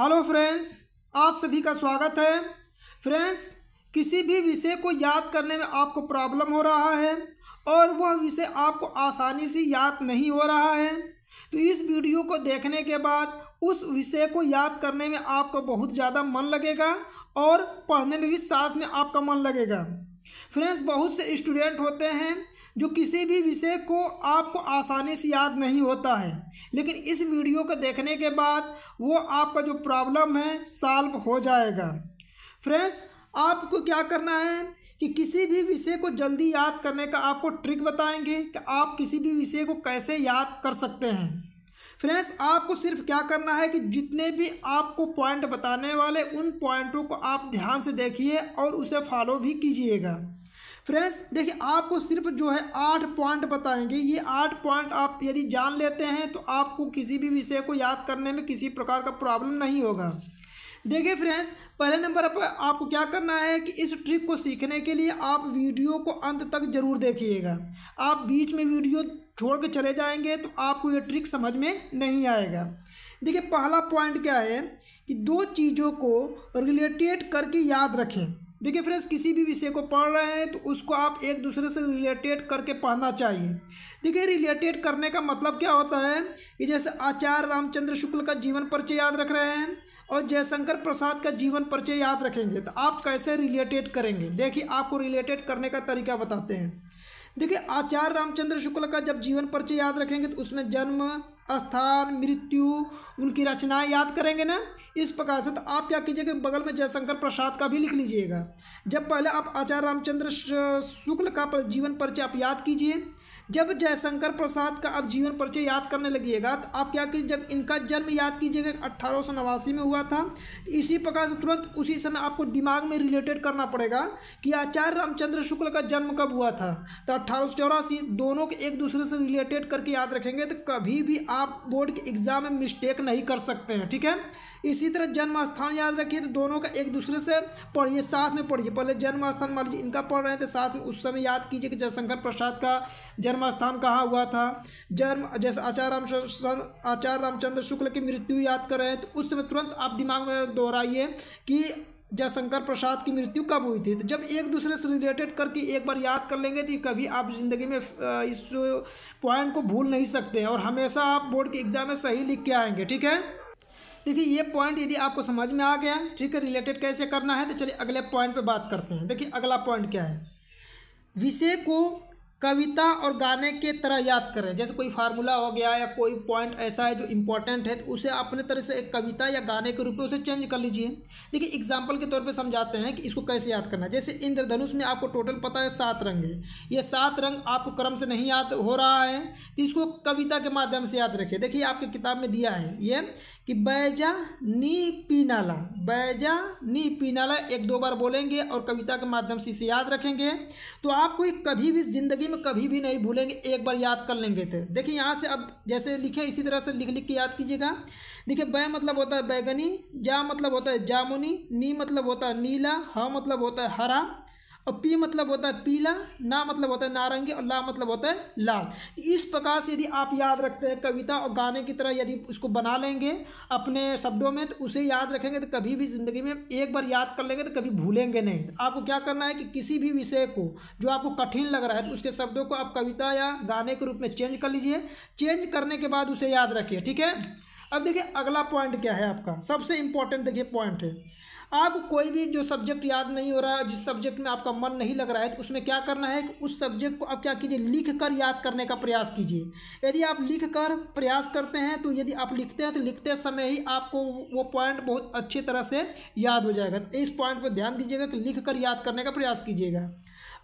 Hello friends आप सभी का स्वागत है फ्रेंड्स किसी भी विषय को याद करने में आपको प्रॉब्लम हो रहा है और वह विषय आपको आसानी से याद नहीं हो रहा है तो इस वीडियो को देखने के बाद उस विषय को याद करने में आपको बहुत ज़्यादा मन लगेगा और पढ़ने में भी साथ में आपका मन लगेगा फ्रेंड्स बहुत से स्टूडेंट होते हैं जो किसी भी विषय को आपको आसानी से याद नहीं होता है लेकिन इस वीडियो को देखने के बाद वो आपका जो प्रॉब्लम है सॉल्व हो जाएगा फ्रेंड्स आपको क्या करना है कि किसी भी विषय को जल्दी याद करने का आपको ट्रिक बताएंगे कि आप किसी भी विषय को कैसे याद कर सकते हैं फ्रेंड्स आपको सिर्फ क्या करना है कि जितने भी आपको पॉइंट बताने वाले उन पॉइंटों को आप ध्यान से देखिए और उसे फॉलो भी कीजिएगा फ्रेंड्स देखिए आपको सिर्फ जो है आठ पॉइंट बताएंगे ये आठ पॉइंट आप यदि जान लेते हैं तो आपको किसी भी विषय को याद करने में किसी प्रकार का प्रॉब्लम नहीं होगा देखिए फ्रेंड्स पहले नंबर पर आपको क्या करना है कि इस ट्रिक को सीखने के लिए आप वीडियो को अंत तक ज़रूर देखिएगा आप बीच में वीडियो छोड़ के चले जाएंगे तो आपको ये ट्रिक समझ में नहीं आएगा देखिए पहला पॉइंट क्या है कि दो चीज़ों को रिलेटेड करके याद रखें देखिए फ्रेंड्स किसी भी विषय को पढ़ रहे हैं तो उसको आप एक दूसरे से रिलेटेड करके पढ़ना चाहिए देखिए रिलेटेड करने का मतलब क्या होता है कि जैसे आचार्य रामचंद्र शुक्ल का जीवन परिचय याद रख रहे हैं और जयशंकर प्रसाद का जीवन परिचय याद रखेंगे तो आप कैसे रिलेटेड करेंगे देखिए आपको रिलेटेड करने का तरीका बताते हैं देखिए आचार्य रामचंद्र शुक्ल का जब जीवन परिचय याद रखेंगे तो उसमें जन्म स्थान मृत्यु उनकी रचनाएं याद करेंगे ना इस प्रकार से तो आप क्या कीजिएगा बगल में जयशंकर प्रसाद का भी लिख लीजिएगा जब पहले आप आचार्य रामचंद्र शुक्ल का जीवन परिचय आप याद कीजिए जब जयशंकर प्रसाद का आप जीवन परिचय याद करने लगिएगा तो आप क्या कीजिए जब इनका जन्म याद कीजिएगा अट्ठारह में हुआ था इसी प्रकार से तुरंत उसी समय आपको दिमाग में रिलेटेड करना पड़ेगा कि आचार्य रामचंद्र शुक्ल का जन्म कब हुआ था तो अट्ठारह दोनों को एक दूसरे से रिलेटेड करके याद रखेंगे तो कभी भी आप बोर्ड के एग्ज़ाम में मिस्टेक नहीं कर सकते हैं ठीक है इसी तरह जन्म स्थान याद रखिए तो दोनों का एक दूसरे से पढ़िए साथ में पढ़िए पहले जन्म स्थान मान लीजिए इनका पढ़ रहे थे साथ में उस समय याद कीजिए कि जयशंकर प्रसाद का जन्म स्थान कहाँ हुआ था जन्म जैसे आचार्य राम आचार्य रामचंद्र शुक्ल की मृत्यु याद कर रहे हैं तो उस समय तुरंत आप दिमाग में दोहराइए कि जयशंकर प्रसाद की मृत्यु कब हुई थी तो जब एक दूसरे से रिलेटेड करके एक बार याद कर लेंगे तो कभी आप ज़िंदगी में इस पॉइंट को भूल नहीं सकते और हमेशा आप बोर्ड के एग्ज़ाम में सही लिख के आएंगे ठीक है देखिए ये पॉइंट यदि आपको समझ में आ गया ठीक है रिलेटेड कैसे करना है तो चलिए अगले पॉइंट पे बात करते हैं देखिए अगला पॉइंट क्या है विषय को कविता और गाने के तरह याद करें जैसे कोई फार्मूला हो गया या कोई पॉइंट ऐसा है जो इंपॉर्टेंट है तो उसे अपने तरह से एक कविता या गाने के रूप में उसे चेंज कर लीजिए देखिए एग्जाम्पल के तौर पे समझाते हैं कि इसको कैसे याद करना है जैसे इंद्रधनुष में आपको टोटल पता है सात रंग है ये सात रंग आपको क्रम से नहीं याद हो रहा है तो इसको कविता के माध्यम से याद रखे देखिए आपके किताब में दिया है ये कि बैजा नी पीनाला बैजा नी पीनाला एक दो बार बोलेंगे और कविता के माध्यम से इसे याद रखेंगे तो आपको कभी भी ज़िंदगी जिंदगी में कभी भी नहीं भूलेंगे एक बार याद कर लेंगे थे तो। देखिए यहाँ से अब जैसे लिखे इसी तरह से लिख लिख के याद कीजिएगा देखिए बै मतलब होता है बैगनी जा मतलब होता है जामुनी नी मतलब होता है नीला ह मतलब होता है हरा और पी मतलब होता है पीला ना मतलब होता है नारंगी और ला मतलब होता है लाल इस प्रकार से यदि आप याद रखते हैं कविता और गाने की तरह यदि उसको बना लेंगे अपने शब्दों में तो उसे याद रखेंगे तो कभी भी ज़िंदगी में एक बार याद कर लेंगे तो कभी भूलेंगे नहीं तो आपको क्या करना है कि किसी भी विषय को जो आपको कठिन लग रहा है तो उसके शब्दों को आप कविता या गाने के रूप में चेंज कर लीजिए चेंज करने के बाद उसे याद रखिए ठीक है अब देखिए अगला पॉइंट क्या है आपका सबसे इम्पॉर्टेंट देखिए पॉइंट है आप कोई भी जो सब्जेक्ट याद नहीं हो रहा है जिस सब्जेक्ट में आपका मन नहीं लग रहा है तो उसमें क्या करना है कि उस सब्जेक्ट को आप क्या कीजिए लिख कर याद करने का प्रयास कीजिए यदि आप लिख कर प्रयास करते हैं तो यदि आप लिखते हैं तो लिखते समय ही आपको वो पॉइंट बहुत अच्छी तरह से याद हो जाएगा तो इस पॉइंट पर ध्यान दीजिएगा कि लिख कर याद करने का प्रयास कीजिएगा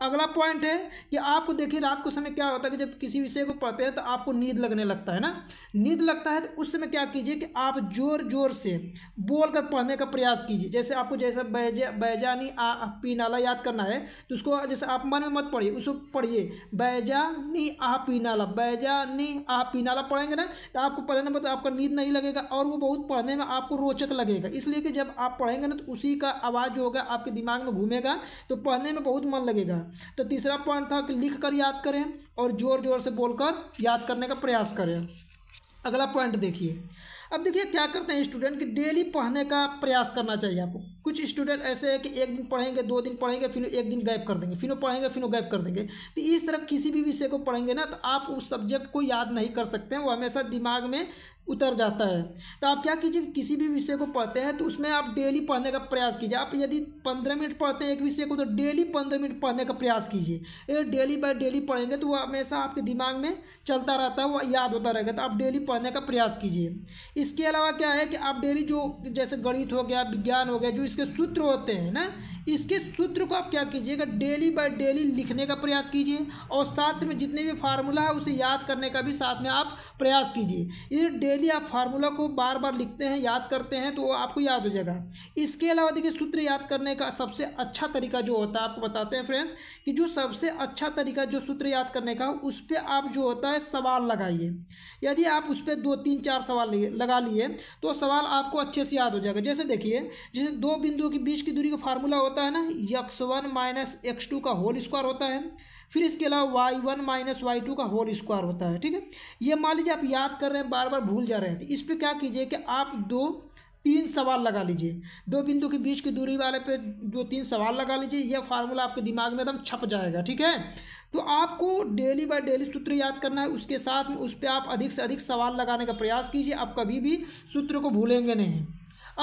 अगला पॉइंट है कि आपको देखिए रात को समय क्या होता है कि जब किसी विषय को पढ़ते हैं तो आपको नींद लगने लगता है ना नींद लगता है तो उस समय क्या कीजिए कि आप जोर जोर से बोल कर पढ़ने का प्रयास कीजिए जैसे आपको जैसे बैजा बैजानी आ पीनाला याद करना है तो उसको जैसे आप मन में मत पढ़िए उसको पढ़िए बैजानी आ पीनाला नाला बैजानी आ पीनाला पढ़ेंगे ना तो आपको पढ़ने में तो आपका नींद नहीं लगेगा और वो बहुत पढ़ने में आपको रोचक लगेगा इसलिए कि जब आप पढ़ेंगे ना तो उसी का आवाज़ जो होगा आपके दिमाग में घूमेगा तो पढ़ने में बहुत मन लगेगा तो तीसरा पॉइंट था कि लिख कर याद करें और ज़ोर ज़ोर से बोलकर याद करने का प्रयास करें अगला पॉइंट देखिए अब देखिए क्या करते हैं स्टूडेंट कि डेली पढ़ने का प्रयास करना चाहिए आपको कुछ स्टूडेंट ऐसे हैं कि एक दिन पढ़ेंगे दो दिन पढ़ेंगे फिर एक दिन गैप कर देंगे फिर पढ़ेंगे फिर गैप कर देंगे तो इस तरह किसी भी विषय को पढ़ेंगे ना तो आप उस सब्जेक्ट को याद नहीं कर सकते हैं वो हमेशा दिमाग में उतर जाता है तो आप क्या कीजिए किसी भी विषय को पढ़ते हैं तो उसमें आप डेली पढ़ने का प्रयास कीजिए आप यदि पंद्रह मिनट पढ़ते हैं एक विषय को तो डेली पंद्रह मिनट पढ़ने का प्रयास कीजिए ये डेली बाय डेली पढ़ेंगे तो वो हमेशा आपके दिमाग में चलता रहता है वो याद होता रहेगा तो आप डेली पढ़ने का प्रयास कीजिए इसके अलावा क्या है कि आप डेली जो जैसे गणित हो गया विज्ञान हो गया जो इस जिसके सूत्र होते हैं ना इसके सूत्र को आप क्या कीजिएगा डेली बाय डेली लिखने का प्रयास कीजिए और साथ में जितने भी फार्मूला है उसे याद करने का भी साथ में आप प्रयास कीजिए ये डेली आप फार्मूला को बार बार लिखते हैं याद करते हैं तो वो आपको याद हो जाएगा इसके अलावा देखिए सूत्र याद करने का सबसे अच्छा तरीका जो होता है आपको बताते हैं फ्रेंड्स कि जो सबसे अच्छा तरीका जो सूत्र याद करने का उस पर आप जो होता है सवाल लगाइए यदि आप उस पर दो तीन चार सवाल लगा लिए तो सवाल आपको अच्छे से याद हो जाएगा जैसे देखिए जैसे दो बिंदुओं के बीच की दूरी का फार्मूला होता होता है ना x one minus x two का होल स्क्वायर होता है फिर इसके अलावा y one minus y two का होल स्क्वायर होता है ठीक है ये मान लीजिए आप याद कर रहे हैं बार बार भूल जा रहे हैं तो इस पर क्या कीजिए कि आप दो तीन सवाल लगा लीजिए दो बिंदु के बीच की दूरी वाले पे दो तीन सवाल लगा लीजिए यह फार्मूला आपके दिमाग में एकदम छप जाएगा ठीक है तो आपको डेली बाय डेली सूत्र याद करना है उसके साथ में उस पर आप अधिक से अधिक सवाल लगाने का प्रयास कीजिए आप कभी भी सूत्र को भूलेंगे नहीं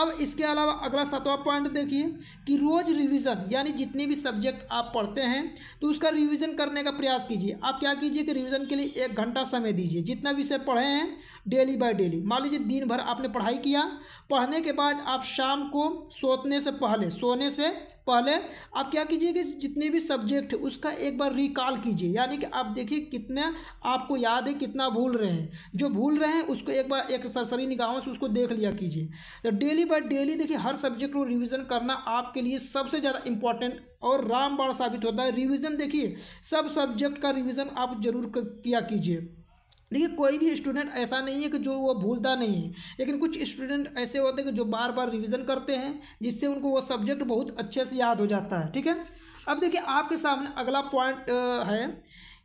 अब इसके अलावा अगला सातवां पॉइंट देखिए कि रोज़ रिवीजन यानी जितने भी सब्जेक्ट आप पढ़ते हैं तो उसका रिवीजन करने का प्रयास कीजिए आप क्या कीजिए कि रिवीजन के लिए एक घंटा समय दीजिए जितना विषय पढ़े हैं डेली बाय डेली मान लीजिए दिन भर आपने पढ़ाई किया पढ़ने के बाद आप शाम को सोने से पहले सोने से पहले आप क्या कीजिए कि जितने भी सब्जेक्ट है उसका एक बार रिकॉल कीजिए यानी कि आप देखिए कितना आपको याद है कितना भूल रहे हैं जो भूल रहे हैं उसको एक बार एक सरसरी निगाहों से उसको देख लिया कीजिए तो डेली बाय डेली देखिए हर सब्जेक्ट को रिविज़न करना आपके लिए सबसे ज़्यादा इंपॉर्टेंट और रामबाण साबित होता है रिविज़न देखिए सब सब्जेक्ट का रिविज़न आप जरूर किया कीजिए देखिए कोई भी स्टूडेंट ऐसा नहीं है कि जो वो भूलता नहीं है लेकिन कुछ स्टूडेंट ऐसे होते हैं कि जो बार बार रिविज़न करते हैं जिससे उनको वो सब्जेक्ट बहुत अच्छे से याद हो जाता है ठीक है अब देखिए आपके सामने अगला पॉइंट है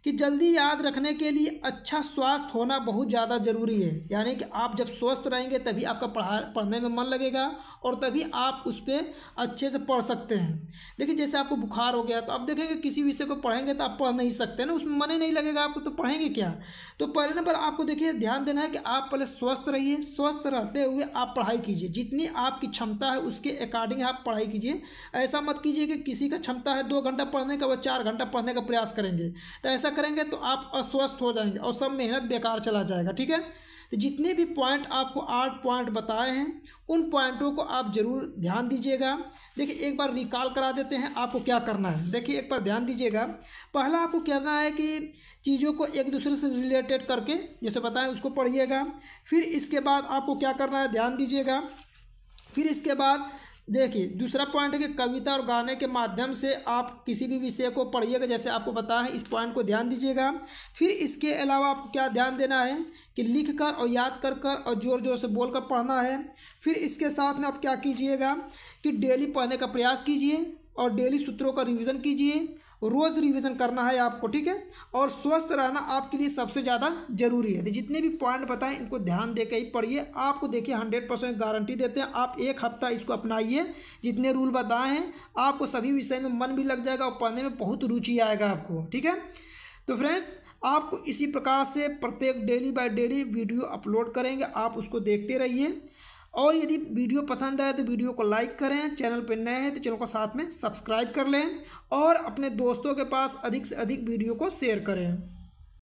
कि जल्दी याद रखने के लिए अच्छा स्वास्थ्य होना बहुत ज़्यादा ज़रूरी है यानी कि आप जब स्वस्थ रहेंगे तभी आपका पढ़ा पढ़ने में मन लगेगा और तभी आप उस पर अच्छे से पढ़ सकते हैं देखिए जैसे आपको बुखार हो गया तो आप देखेंगे किसी विषय को पढ़ेंगे तो आप पढ़ नहीं सकते ना उसमें मन ही नहीं लगेगा आपको तो पढ़ेंगे क्या तो पहले नंबर आपको देखिए ध्यान देना है कि आप पहले स्वस्थ रहिए स्वस्थ रहते हुए आप पढ़ाई कीजिए जितनी आपकी क्षमता है उसके अकॉर्डिंग आप पढ़ाई कीजिए ऐसा मत कीजिए कि किसी का क्षमता है दो घंटा पढ़ने का वह चार घंटा पढ़ने का प्रयास करेंगे तो ऐसा ऐसा करेंगे तो आप अस्वस्थ हो जाएंगे और सब मेहनत बेकार चला जाएगा ठीक है तो जितने भी पॉइंट आपको आठ पॉइंट बताए हैं उन पॉइंटों को आप ज़रूर ध्यान दीजिएगा देखिए एक बार रिकॉल करा देते हैं आपको क्या करना है देखिए एक बार ध्यान दीजिएगा पहला आपको करना है कि चीज़ों को एक दूसरे से रिलेटेड करके जैसे बताएं उसको पढ़िएगा फिर इसके बाद आपको क्या करना है ध्यान दीजिएगा फिर इसके बाद देखिए दूसरा पॉइंट है कि कविता और गाने के माध्यम से आप किसी भी विषय को पढ़िएगा जैसे आपको बताया है इस पॉइंट को ध्यान दीजिएगा फिर इसके अलावा आपको क्या ध्यान देना है कि लिख कर और याद कर कर और ज़ोर ज़ोर से बोल कर पढ़ना है फिर इसके साथ में आप क्या कीजिएगा कि डेली पढ़ने का प्रयास कीजिए और डेली सूत्रों का रिविज़न कीजिए रोज़ रिवीजन करना है आपको ठीक है और स्वस्थ रहना आपके लिए सबसे ज़्यादा जरूरी है जितने भी पॉइंट बताएं इनको ध्यान दे के ही पढ़िए आपको देखिए हंड्रेड परसेंट गारंटी देते हैं आप एक हफ्ता इसको अपनाइए जितने रूल बताए हैं आपको सभी विषय में मन भी लग जाएगा और पढ़ने में बहुत रुचि आएगा आपको ठीक है तो फ्रेंड्स आपको इसी प्रकार से प्रत्येक daily by daily video upload करेंगे आप उसको देखते रहिए और यदि वीडियो पसंद आए तो वीडियो को लाइक करें चैनल पर नए हैं तो चैनल को साथ में सब्सक्राइब कर लें और अपने दोस्तों के पास अधिक से अधिक वीडियो को शेयर करें